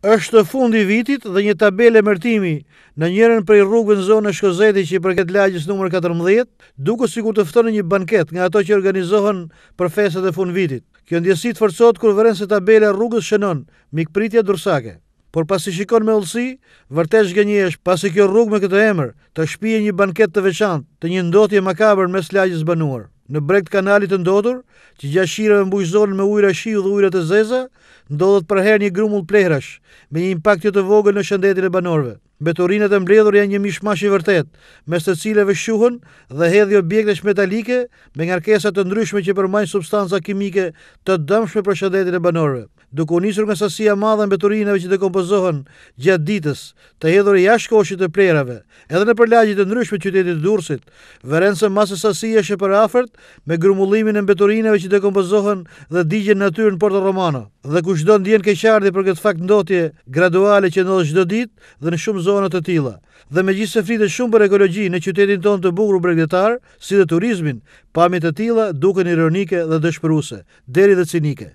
është fundi vitit dhe një tabel e mërtimi në njërën prej rrugën në zonë e shkozeti që i përket lagjës nëmër 14, duke si ku të fëtënë një banket nga ato që organizohen për feset e fund vitit. Kjo ndjesit fërcot kur vërën se tabel e rrugës shënon, mikpritja dursake. Por pasi shikon me ullësi, vërtej shgënjesh pasi kjo rrugë me këtë emër të shpije një banket të veçant të një ndotje makabër mes lagjës banuar në brekt të kanalit të ndotur, që gjashira me mbujzonën me ujra shiu dhe ujra të zeza, ndodhët përher një grumull plehrash me një impakt jo të vogën në shëndetin e banorve. Beturinet e mbledhur janë një mishmash i vërtet, mes të cileve shuhën dhe hedhi objekte jo shmetalike me ngarkesa të ndryshme që përmbajnë substanca kimike të dëmshme për shëndetin e banorëve. Duke u nisur nga sasia e madhe e beturinave që dekompozohen gjatë ditës, të hedhur jashtë koshit të plerave, edhe në përlagje të ndryshme të qytetit të Durrësit, verenca masë sasia është për afërt me grumullimin e beturinave që dekompozohen dhe digjen natyrën Porto Romano. Dhe kushdo ndjen keqardhje për këtë fakt ndotje graduale që ndodh çdo ditë dhe në shumë zonë zona të tila. Dhe me gjithë se fritë shumë për ekologi në qytetin tonë të bukru bregdetar, si dhe turizmin, pamit të tila duke një ironike dhe dëshpëruse, deri dhe cinike.